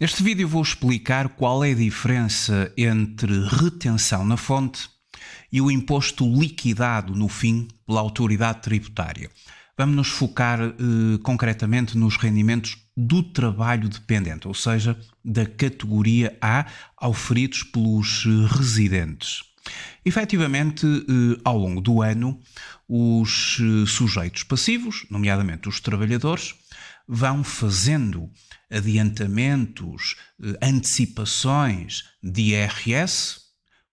Neste vídeo vou explicar qual é a diferença entre retenção na fonte e o imposto liquidado no fim pela autoridade tributária. Vamos nos focar eh, concretamente nos rendimentos do trabalho dependente, ou seja, da categoria A, oferidos pelos eh, residentes. Efetivamente, eh, ao longo do ano, os eh, sujeitos passivos, nomeadamente os trabalhadores, vão fazendo adiantamentos, eh, antecipações de IRS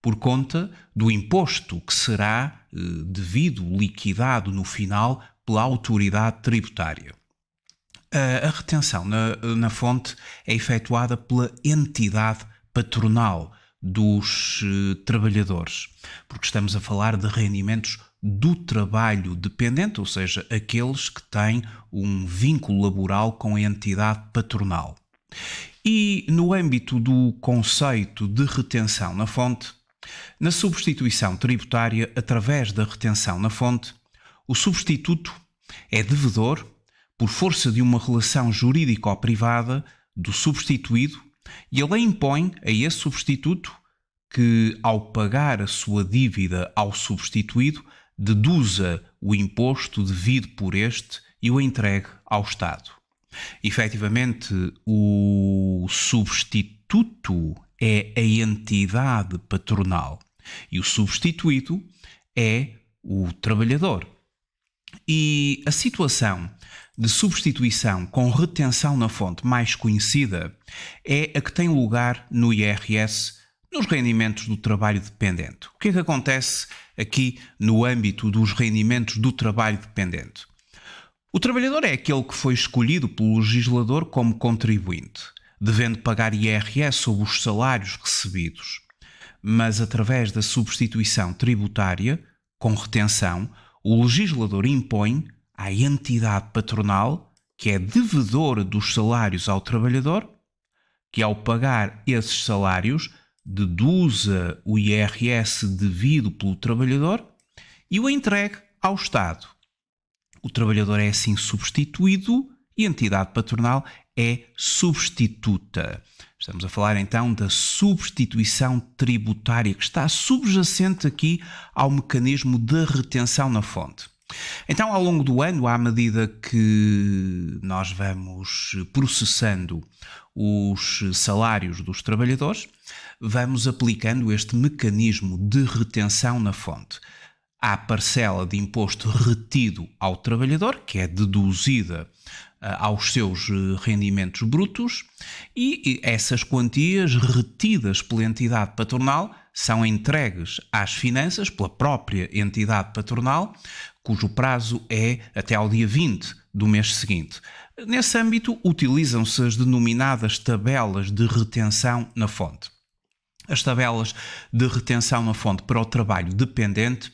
por conta do imposto que será eh, devido, liquidado no final pela autoridade tributária. A retenção na, na fonte é efetuada pela entidade patronal dos eh, trabalhadores, porque estamos a falar de rendimentos do trabalho dependente, ou seja, aqueles que têm um vínculo laboral com a entidade patronal. E no âmbito do conceito de retenção na fonte, na substituição tributária através da retenção na fonte, o substituto é devedor por força de uma relação jurídico-privada do substituído e a lei impõe a esse substituto que, ao pagar a sua dívida ao substituído, deduza o imposto devido por este e o entregue ao Estado. Efetivamente, o substituto é a entidade patronal e o substituído é o trabalhador. E a situação de substituição com retenção na fonte mais conhecida é a que tem lugar no IRS nos rendimentos do trabalho dependente. O que é que acontece aqui no âmbito dos rendimentos do trabalho dependente. O trabalhador é aquele que foi escolhido pelo legislador como contribuinte, devendo pagar IRS sobre os salários recebidos. Mas através da substituição tributária, com retenção, o legislador impõe à entidade patronal, que é devedora dos salários ao trabalhador, que ao pagar esses salários deduza o IRS devido pelo trabalhador e o entregue ao Estado. O trabalhador é assim substituído e a entidade patronal é substituta. Estamos a falar então da substituição tributária que está subjacente aqui ao mecanismo de retenção na fonte. Então, ao longo do ano, à medida que nós vamos processando os salários dos trabalhadores, vamos aplicando este mecanismo de retenção na fonte. Há parcela de imposto retido ao trabalhador, que é deduzida eh, aos seus eh, rendimentos brutos, e essas quantias retidas pela entidade patronal são entregues às finanças pela própria entidade patronal, cujo prazo é até ao dia 20 do mês seguinte. Nesse âmbito, utilizam-se as denominadas tabelas de retenção na fonte. As tabelas de retenção na fonte para o trabalho dependente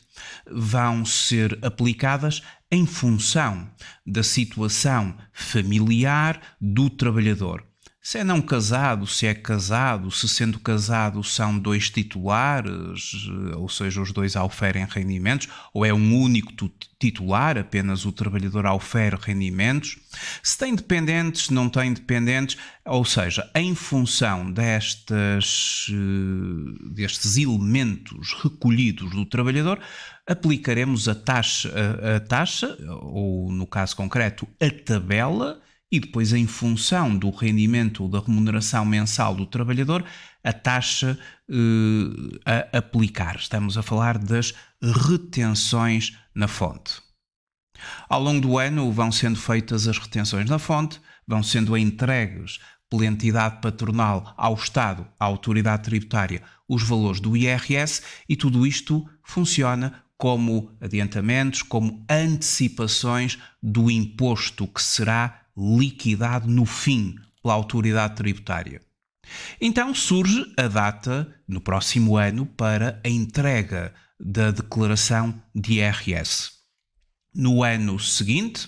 vão ser aplicadas em função da situação familiar do trabalhador, se é não casado, se é casado, se sendo casado são dois titulares, eh, ou seja, os dois oferem rendimentos, ou é um único titular, apenas o trabalhador ofere rendimentos, se tem dependentes, não tem dependentes, ou seja, em função destes, eh, destes elementos recolhidos do trabalhador, aplicaremos a taxa, a, a taxa, ou no caso concreto, a tabela e depois, em função do rendimento ou da remuneração mensal do trabalhador, a taxa eh, a aplicar. Estamos a falar das retenções na fonte. Ao longo do ano vão sendo feitas as retenções na fonte, vão sendo entregues pela entidade patronal ao Estado, à autoridade tributária, os valores do IRS e tudo isto funciona como adiantamentos, como antecipações do imposto que será liquidado no fim pela autoridade tributária. Então surge a data no próximo ano para a entrega da declaração de IRS. No ano seguinte,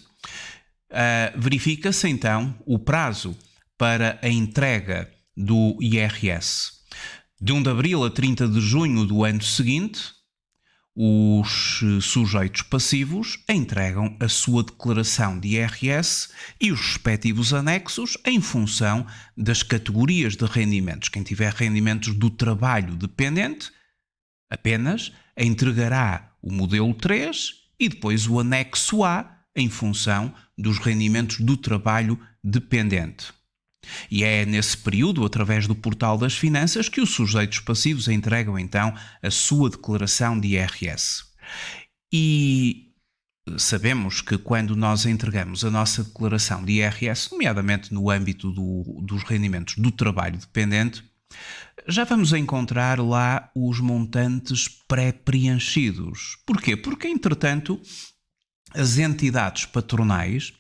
uh, verifica-se então o prazo para a entrega do IRS. De 1 de abril a 30 de junho do ano seguinte, os eh, sujeitos passivos entregam a sua declaração de IRS e os respectivos anexos em função das categorias de rendimentos. Quem tiver rendimentos do trabalho dependente apenas entregará o modelo 3 e depois o anexo A em função dos rendimentos do trabalho dependente. E é nesse período, através do portal das finanças, que os sujeitos passivos entregam então a sua declaração de IRS. E sabemos que quando nós entregamos a nossa declaração de IRS, nomeadamente no âmbito do, dos rendimentos do trabalho dependente, já vamos encontrar lá os montantes pré-preenchidos. Porquê? Porque, entretanto, as entidades patronais,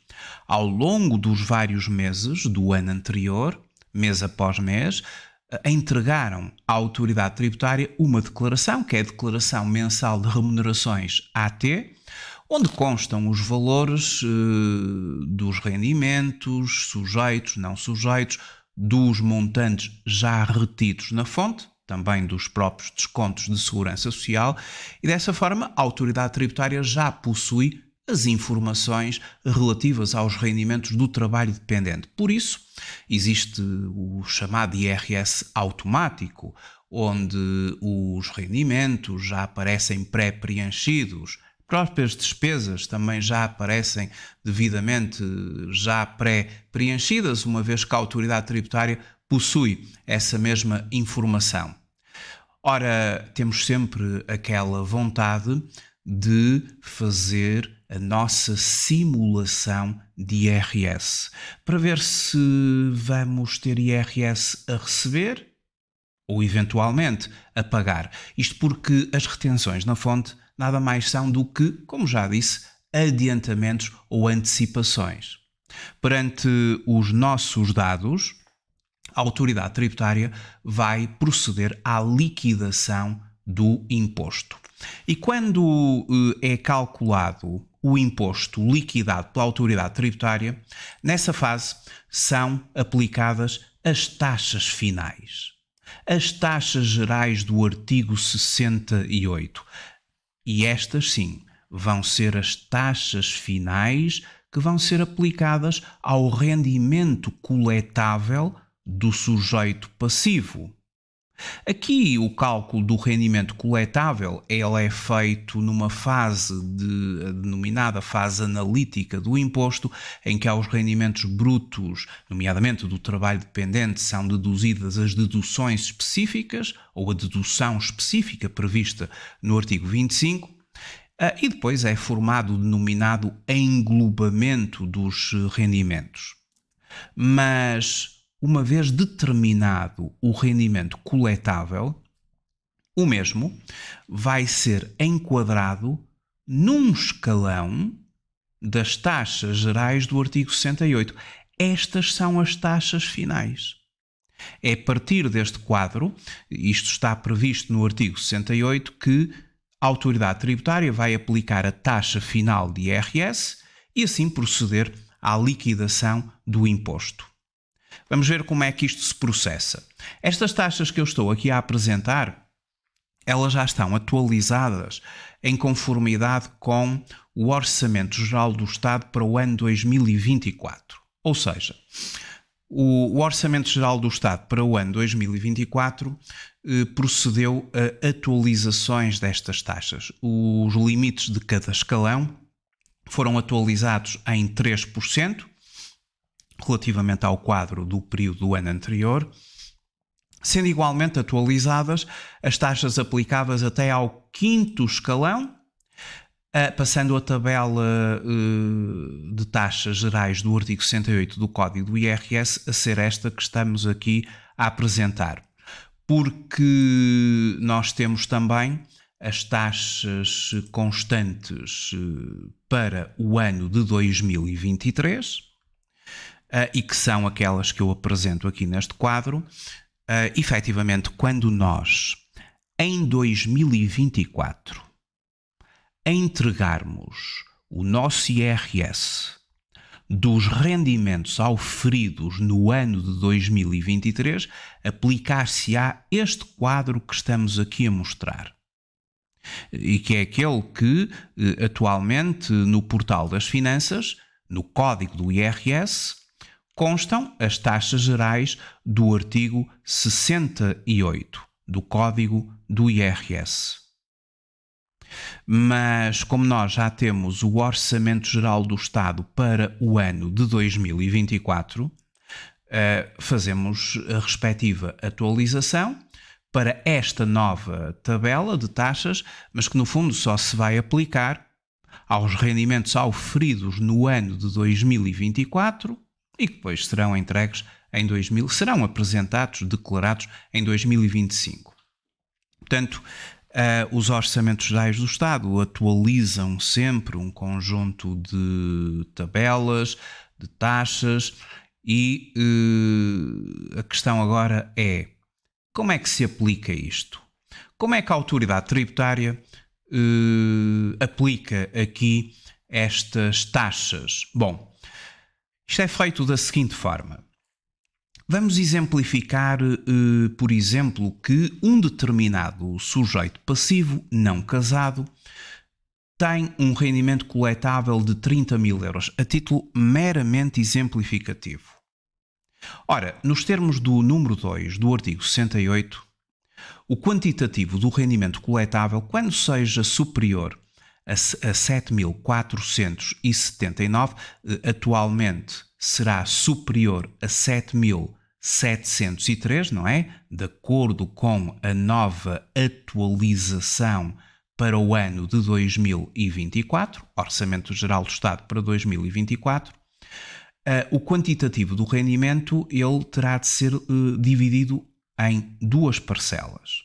ao longo dos vários meses do ano anterior, mês após mês, eh, entregaram à autoridade tributária uma declaração, que é a Declaração Mensal de Remunerações AT, onde constam os valores eh, dos rendimentos, sujeitos, não sujeitos, dos montantes já retidos na fonte, também dos próprios descontos de segurança social, e dessa forma a autoridade tributária já possui as informações relativas aos rendimentos do trabalho dependente. Por isso, existe o chamado IRS automático, onde os rendimentos já aparecem pré-preenchidos, próprias despesas também já aparecem devidamente já pré-preenchidas, uma vez que a autoridade tributária possui essa mesma informação. Ora, temos sempre aquela vontade de fazer a nossa simulação de IRS para ver se vamos ter IRS a receber ou eventualmente a pagar. Isto porque as retenções na fonte nada mais são do que, como já disse, adiantamentos ou antecipações. Perante os nossos dados, a autoridade tributária vai proceder à liquidação do imposto. E quando eh, é calculado o imposto liquidado pela autoridade tributária, nessa fase são aplicadas as taxas finais. As taxas gerais do artigo 68. E estas, sim, vão ser as taxas finais que vão ser aplicadas ao rendimento coletável do sujeito passivo Aqui o cálculo do rendimento coletável ele é feito numa fase de, eh, denominada fase analítica do imposto, em que aos rendimentos brutos, nomeadamente do trabalho dependente, são deduzidas as deduções específicas ou a dedução específica prevista no artigo 25. Eh, e depois é formado o denominado englobamento dos rendimentos. Mas uma vez determinado o rendimento coletável, o mesmo vai ser enquadrado num escalão das taxas gerais do artigo 68. Estas são as taxas finais. É a partir deste quadro, isto está previsto no artigo 68, que a autoridade tributária vai aplicar a taxa final de IRS e assim proceder à liquidação do imposto. Vamos ver como é que isto se processa. Estas taxas que eu estou aqui a apresentar, elas já estão atualizadas em conformidade com o Orçamento Geral do Estado para o ano 2024. Ou seja, o, Orçamento Geral do Estado para o ano 2024 eh, procedeu a atualizações destas taxas. Os limites de cada escalão foram atualizados em 3%, relativamente ao quadro do período do ano anterior, sendo igualmente atualizadas as taxas aplicáveis até ao quinto escalão, eh, passando a tabela eh, de taxas gerais do artigo 68 do Código do IRS a ser esta que estamos aqui a apresentar. Porque nós temos também as taxas constantes eh, para o ano de 2023 uh, e que são aquelas que eu apresento aqui neste quadro, uh, efetivamente, quando nós, em 2024, entregarmos o nosso IRS dos rendimentos auferidos no ano de 2023, aplicar-se-á este quadro que estamos aqui a mostrar e que é aquele que eh, atualmente no portal das finanças, no código do IRS, constam as taxas gerais do artigo 68 do Código do IRS. Mas, como nós já temos o Orçamento Geral do Estado para o ano de 2024, eh, fazemos a respectiva atualização para esta nova tabela de taxas, mas que no fundo só se vai aplicar aos rendimentos auferidos no ano de 2024 e que depois serão entregues em 2000, serão apresentados, declarados em 2025. Portanto, uh, os orçamentos gerais do Estado atualizam sempre um conjunto de tabelas, de taxas, e uh, a questão agora é como é que se aplica isto? Como é que a autoridade tributária uh, aplica aqui estas taxas? Bom, isto é feito da seguinte forma. Vamos exemplificar, eh, por exemplo, que um determinado sujeito passivo não casado tem um rendimento coletável de 30 mil euros, a título meramente exemplificativo. Ora, nos termos do número 2 do artigo 68, o quantitativo do rendimento coletável, quando seja superior a, 7.479, eh, atualmente será superior a 7.703, não é? De acordo com a nova atualização para o ano de 2024, Orçamento Geral do Estado para 2024, eh, o quantitativo do rendimento ele terá de ser eh, dividido em duas parcelas.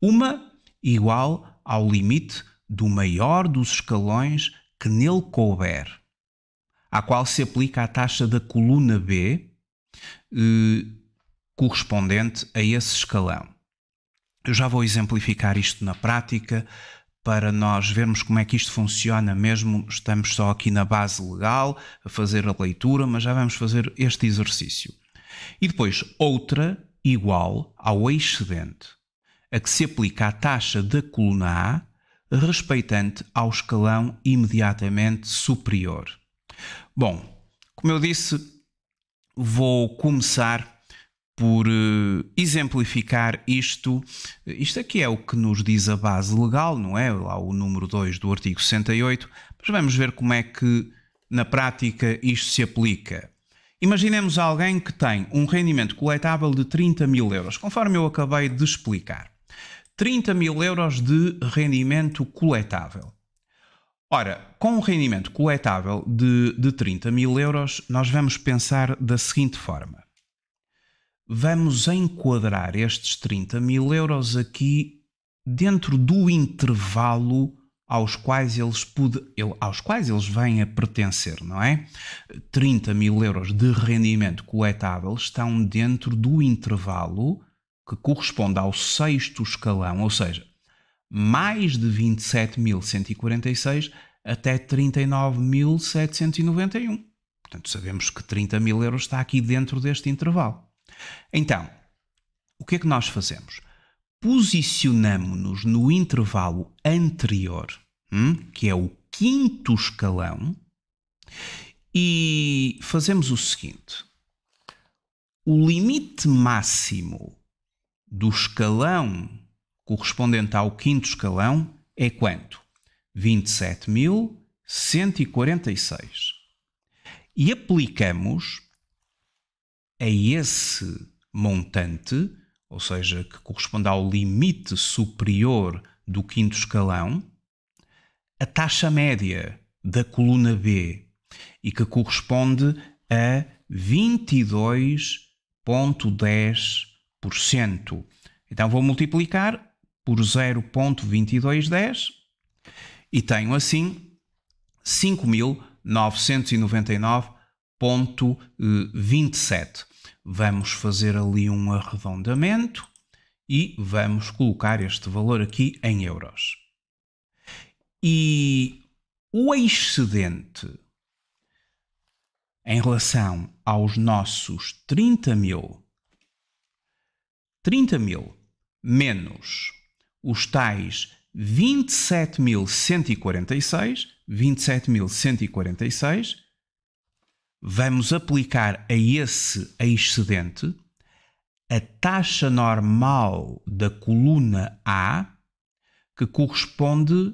Uma igual ao limite do maior dos escalões que nele couber, à qual se aplica a taxa da coluna B eh, correspondente a esse escalão. Eu já vou exemplificar isto na prática para nós vermos como é que isto funciona, mesmo estamos só aqui na base legal a fazer a leitura, mas já vamos fazer este exercício. E depois outra igual ao excedente, a que se aplica a taxa da coluna A respeitante ao escalão imediatamente superior. Bom, como eu disse, vou começar por eh, exemplificar isto. Isto aqui é o que nos diz a base legal, não é? Lá o número 2 do artigo 68, mas vamos ver como é que na prática isto se aplica. Imaginemos alguém que tem um rendimento coletável de 30 mil euros, conforme eu acabei de explicar. 30 mil euros de rendimento coletável. Ora, com um rendimento coletável de, de 30 mil euros, nós vamos pensar da seguinte forma. Vamos enquadrar estes 30 mil euros aqui dentro do intervalo aos quais eles, pude, ele, aos quais eles vêm a pertencer, não é? 30 mil euros de rendimento coletável estão dentro do intervalo que corresponde ao sexto escalão, ou seja, mais de 27.146 até 39.791. Portanto, sabemos que 30 mil euros está aqui dentro deste intervalo. Então, o que é que nós fazemos? Posicionamos-nos no intervalo anterior, hum, que é o quinto escalão, e fazemos o seguinte: o limite máximo do escalão correspondente ao quinto escalão é quanto? 27.146. E aplicamos a esse montante, ou seja, que corresponde ao limite superior do quinto escalão, a taxa média da coluna B e que corresponde a 22,10 então vou multiplicar por 0.2210 e tenho assim 5.999.27. Vamos fazer ali um arredondamento e vamos colocar este valor aqui em euros. E o excedente em relação aos nossos 30 mil 30 mil menos os tais 27.146, 27.146, vamos aplicar a esse excedente a taxa normal da coluna A, que corresponde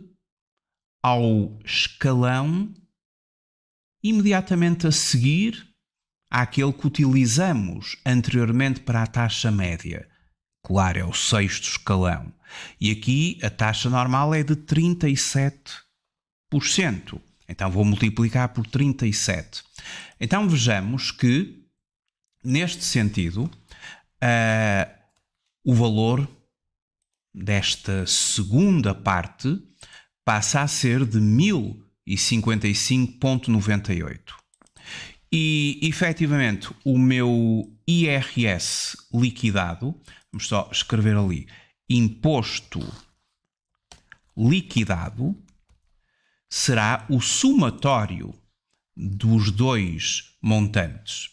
ao escalão imediatamente a seguir àquele que utilizamos anteriormente para a taxa média claro, é o sexto escalão. E aqui a taxa normal é de 37%. Então vou multiplicar por 37. Então vejamos que, neste sentido, uh, o valor desta segunda parte passa a ser de 1055,98. E efetivamente o meu IRS liquidado, vamos só escrever ali, imposto liquidado, será o somatório dos dois montantes.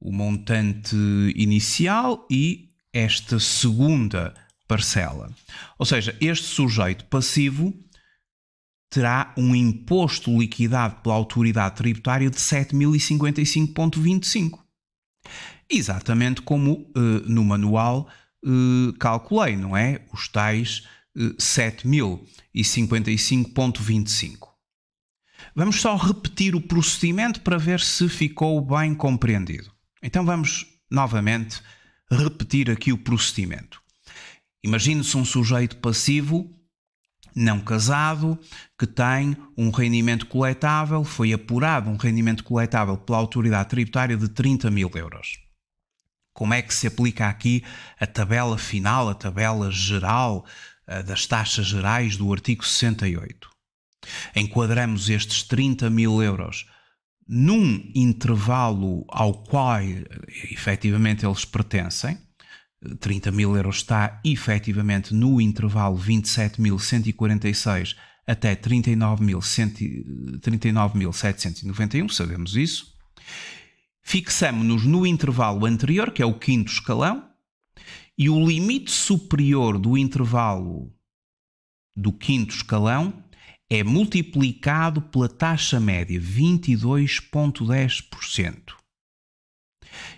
O montante inicial e esta segunda parcela. Ou seja, este sujeito passivo terá um imposto liquidado pela autoridade tributária de 7.055,25. Exatamente como eh, no manual eh, calculei, não é? Os tais eh, 7.055,25. Vamos só repetir o procedimento para ver se ficou bem compreendido. Então vamos novamente repetir aqui o procedimento. Imagine-se um sujeito passivo não casado, que tem um rendimento coletável, foi apurado um rendimento coletável pela autoridade tributária de 30 mil euros. Como é que se aplica aqui a tabela final, a tabela geral eh, das taxas gerais do artigo 68? Enquadramos estes 30 mil euros num intervalo ao qual eh, efetivamente eles pertencem, 30 mil euros está efetivamente no intervalo 27.146 até 39.791, sabemos isso. Fixamos-nos no intervalo anterior, que é o quinto escalão, e o limite superior do intervalo do quinto escalão é multiplicado pela taxa média 22,10%.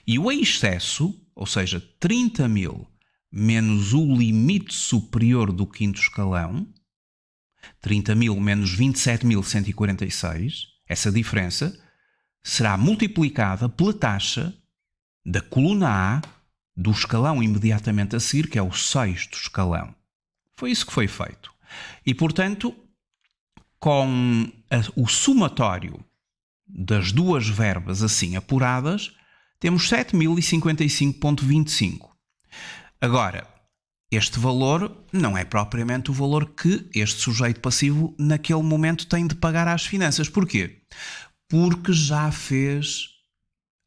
E o excesso ou seja, 30 mil menos o limite superior do quinto escalão, 30 mil menos 27.146, essa diferença será multiplicada pela taxa da coluna A do escalão imediatamente a seguir, que é o sexto escalão. Foi isso que foi feito. E, portanto, com a, o somatório das duas verbas assim apuradas, temos 7055.25. Agora, este valor não é propriamente o valor que este sujeito passivo naquele momento tem de pagar às finanças. Porquê? Porque já fez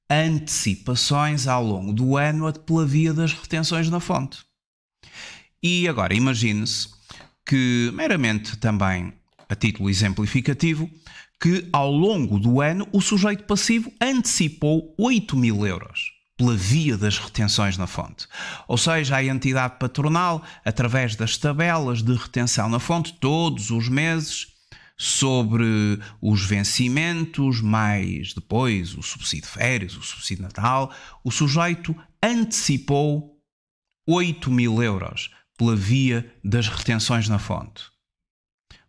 antecipações ao longo do ano pela via das retenções na fonte. E agora imagine-se que, meramente também a título exemplificativo, que ao longo do ano o sujeito passivo antecipou 8 mil euros pela via das retenções na fonte. Ou seja, a entidade patronal, através das tabelas de retenção na fonte, todos os meses, sobre os vencimentos, mais depois o subsídio de férias, o subsídio de Natal, o sujeito antecipou 8 mil euros pela via das retenções na fonte.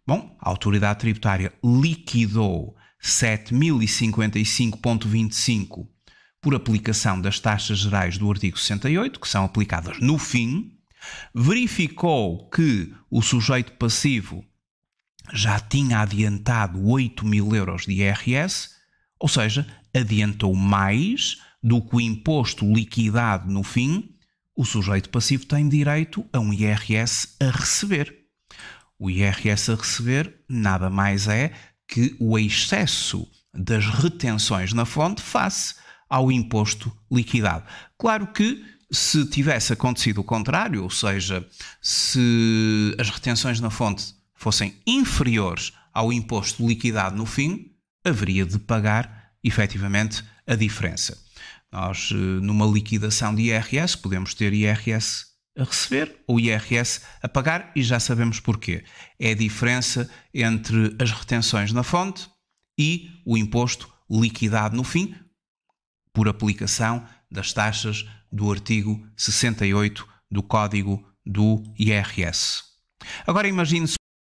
Bom, a autoridade tributária liquidou 7055.25 por aplicação das taxas gerais do artigo 68, que são aplicadas no fim, verificou que o sujeito passivo já tinha adiantado 8 mil euros de IRS, ou seja, adiantou mais do que o imposto liquidado no fim, o sujeito passivo tem direito a um IRS a receber. O IRS a receber nada mais é que o excesso das retenções na fonte face ao imposto liquidado. Claro que se tivesse acontecido o contrário, ou seja, se as retenções na fonte fossem inferiores ao imposto liquidado no fim, haveria de pagar efetivamente a diferença. Nós, eh, numa liquidação de IRS, podemos ter IRS a receber, o IRS a pagar, e já sabemos porquê. É a diferença entre as retenções na fonte e o imposto liquidado no fim, por aplicação das taxas do artigo 68 do Código do IRS. Agora imagine-se